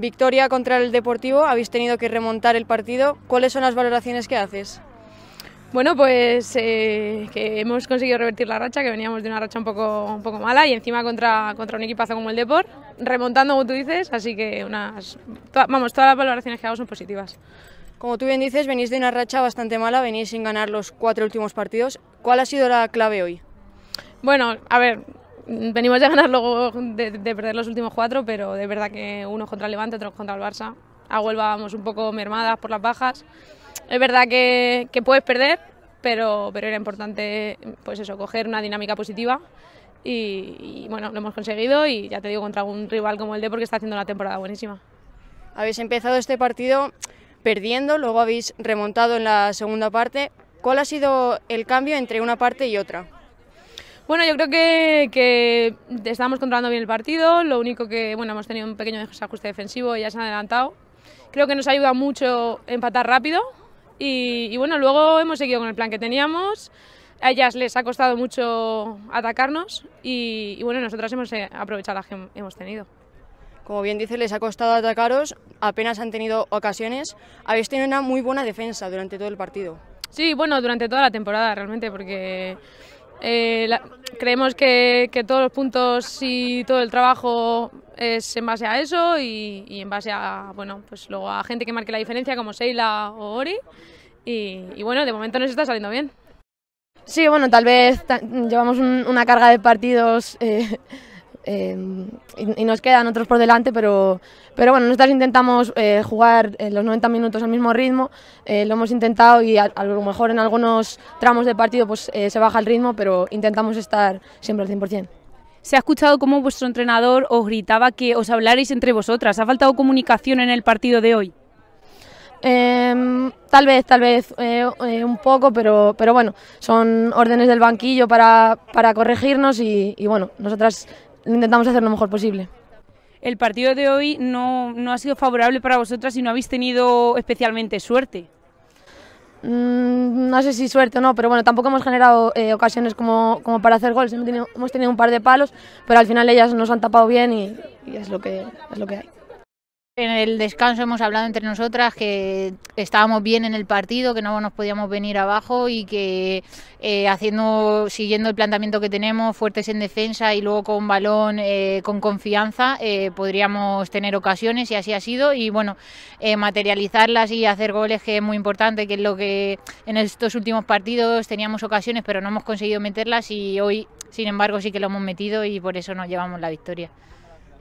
Victoria contra el Deportivo, habéis tenido que remontar el partido. ¿Cuáles son las valoraciones que haces? Bueno, pues eh, que hemos conseguido revertir la racha, que veníamos de una racha un poco, un poco mala y encima contra, contra un equipazo como el Deport, remontando como tú dices, así que unas, vamos, todas las valoraciones que hago son positivas. Como tú bien dices, venís de una racha bastante mala, venís sin ganar los cuatro últimos partidos. ¿Cuál ha sido la clave hoy? Bueno, a ver, venimos de ganar luego de, perder los últimos cuatro, pero de verdad que unos contra el Levante, otros contra el Barça. A Huelva vamos un poco mermadas por las bajas. Es verdad que, puedes perder, pero, pero era importante pues eso, coger una dinámica positiva y, bueno, lo hemos conseguido y ya te digo, contra un rival como el de porque está haciendo una temporada buenísima. Habéis empezado este partido perdiendo, luego habéis remontado en la segunda parte. ¿Cuál ha sido el cambio entre una parte y otra? Bueno, yo creo que, que estábamos controlando bien el partido, lo único que, bueno, hemos tenido un pequeño desajuste defensivo, ya se han adelantado. Creo que nos ayuda mucho empatar rápido y, bueno, luego hemos seguido con el plan que teníamos. A ellas les ha costado mucho atacarnos y, bueno, nosotras hemos eh, aprovechado la que hemos tenido. Como bien dice, les ha costado atacaros, apenas han tenido ocasiones. Habéis tenido una muy buena defensa durante todo el partido. Sí, bueno, durante toda la temporada realmente, porque eh, la, creemos que, todos los puntos y todo el trabajo es en base a eso y, en base a, bueno, pues luego a gente que marque la diferencia como Seila o Ori. Y, bueno, de momento nos está saliendo bien. Sí, bueno, tal vez llevamos una carga de partidos eh, Em, y, nos quedan otros por delante, pero, pero bueno, nosotras intentamos eh, jugar eh, los 90 minutos al mismo ritmo, eh, lo hemos intentado y a, lo mejor en algunos tramos de partido pues, se baja el ritmo, pero intentamos estar siempre al 100%. Se ha escuchado cómo vuestro entrenador os gritaba que os hablarais entre vosotras. ¿Ha faltado comunicación en el partido de hoy? Em, tal vez, tal vez un poco, pero, pero bueno, son órdenes del banquillo para, corregirnos y bueno, nosotras intentamos hacer lo mejor posible. El partido de hoy no, ha sido favorable para vosotras y no habéis tenido especialmente suerte. Mm, no sé si suerte o no, pero bueno, tampoco hemos generado eh, ocasiones como, como, para hacer goles. Hemos tenido, un par de palos, pero al final ellas nos han tapado bien y, y es, lo que, es lo que hay. En el descanso hemos hablado entre nosotras que estábamos bien en el partido, que no nos podíamos venir abajo y que eh, haciendo, siguiendo el planteamiento que tenemos, fuertes en defensa y luego con balón, eh, con confianza, eh, podríamos tener ocasiones y así ha sido. Y bueno, materializarlas y hacer goles que es muy importante, que es lo que en estos últimos partidos teníamos ocasiones pero no hemos conseguido meterlas y hoy, sin embargo, sí que lo hemos metido y por eso nos llevamos la victoria.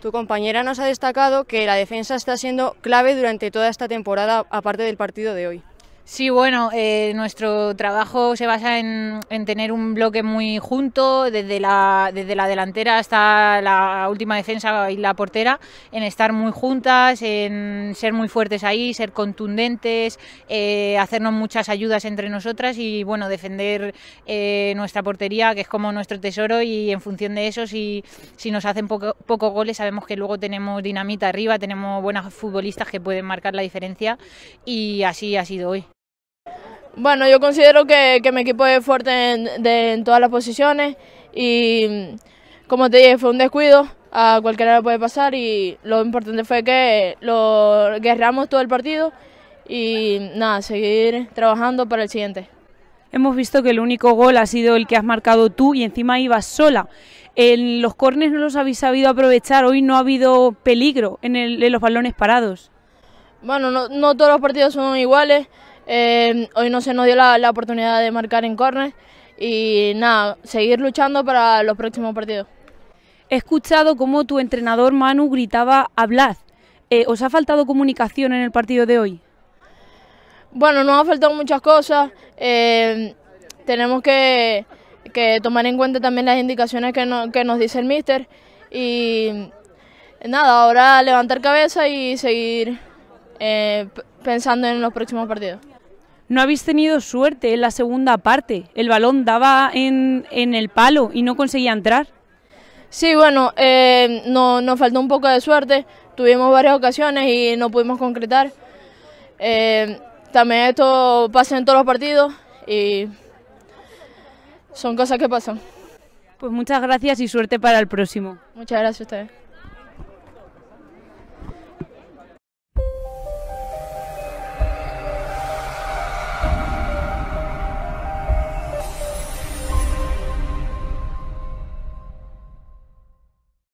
Tu compañera nos ha destacado que la defensa está siendo clave durante toda esta temporada, aparte del partido de hoy. Sí, bueno, eh, nuestro trabajo se basa en, tener un bloque muy junto, desde la, desde la delantera hasta la última defensa y la portera, en estar muy juntas, en ser muy fuertes ahí, ser contundentes, eh, hacernos muchas ayudas entre nosotras y bueno, defender eh, nuestra portería, que es como nuestro tesoro y en función de eso, si, si nos hacen pocos poco goles, sabemos que luego tenemos dinamita arriba, tenemos buenas futbolistas que pueden marcar la diferencia y así ha sido hoy. Bueno, yo considero que, que mi equipo es fuerte en, todas las posiciones y como te dije, fue un descuido, a cualquiera le puede pasar y lo importante fue que lo guerramos todo el partido y nada, seguir trabajando para el siguiente. Hemos visto que el único gol ha sido el que has marcado tú y encima ibas sola. En los cornes no los habéis sabido aprovechar, hoy no ha habido peligro en, el, los balones parados. Bueno, no todos los partidos son iguales. Em, hoy no se nos dio la, oportunidad de marcar en córner y nada, seguir luchando para los próximos partidos. He escuchado cómo tu entrenador Manu gritaba hablad. Eh, ¿Os ha faltado comunicación en el partido de hoy? Bueno, nos ha faltado muchas cosas. Em, tenemos que, tomar en cuenta también las indicaciones que, nos dice el mister. Y nada, ahora levantar cabeza y seguir eh, pensando en los próximos partidos no habéis tenido suerte en la segunda parte. El balón daba en, en el palo y no conseguía entrar. Sí, bueno, eh, no, nos faltó un poco de suerte. Tuvimos varias ocasiones y no pudimos concretar. Eh, también esto pasa en todos los partidos y son cosas que pasan. Pues muchas gracias y suerte para el próximo. Muchas gracias a ustedes.